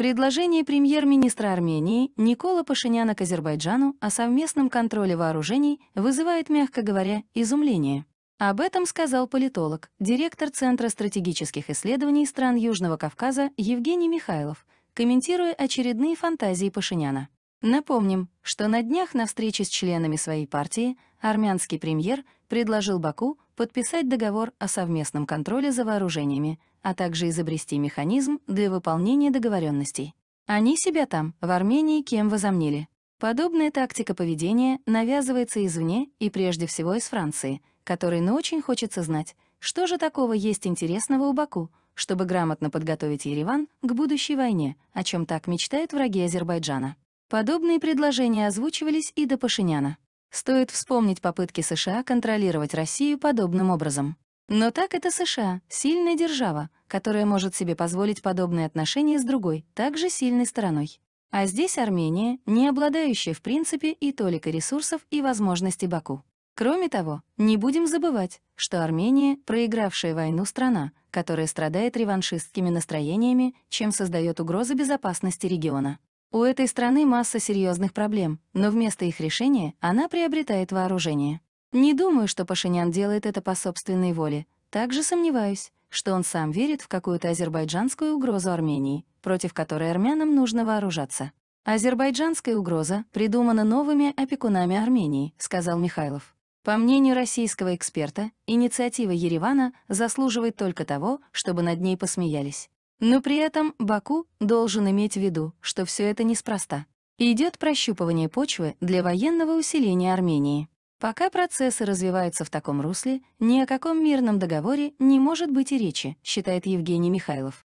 Предложение премьер-министра Армении Никола Пашиняна к Азербайджану о совместном контроле вооружений вызывает, мягко говоря, изумление. Об этом сказал политолог, директор Центра стратегических исследований стран Южного Кавказа Евгений Михайлов, комментируя очередные фантазии Пашиняна. Напомним, что на днях на встрече с членами своей партии армянский премьер – предложил Баку подписать договор о совместном контроле за вооружениями, а также изобрести механизм для выполнения договоренностей. Они себя там, в Армении, кем возомнили. Подобная тактика поведения навязывается извне и прежде всего из Франции, которой не ну, очень хочется знать, что же такого есть интересного у Баку, чтобы грамотно подготовить Ереван к будущей войне, о чем так мечтают враги Азербайджана. Подобные предложения озвучивались и до Пашиняна. Стоит вспомнить попытки США контролировать Россию подобным образом. Но так это США, сильная держава, которая может себе позволить подобные отношения с другой, также сильной стороной. А здесь Армения, не обладающая в принципе и только ресурсов и возможностей Баку. Кроме того, не будем забывать, что Армения — проигравшая войну страна, которая страдает реваншистскими настроениями, чем создает угрозы безопасности региона. У этой страны масса серьезных проблем, но вместо их решения она приобретает вооружение. Не думаю, что Пашинян делает это по собственной воле. Также сомневаюсь, что он сам верит в какую-то азербайджанскую угрозу Армении, против которой армянам нужно вооружаться. «Азербайджанская угроза придумана новыми опекунами Армении», — сказал Михайлов. По мнению российского эксперта, инициатива Еревана заслуживает только того, чтобы над ней посмеялись. Но при этом Баку должен иметь в виду, что все это неспроста. Идет прощупывание почвы для военного усиления Армении. Пока процессы развиваются в таком русле, ни о каком мирном договоре не может быть и речи, считает Евгений Михайлов.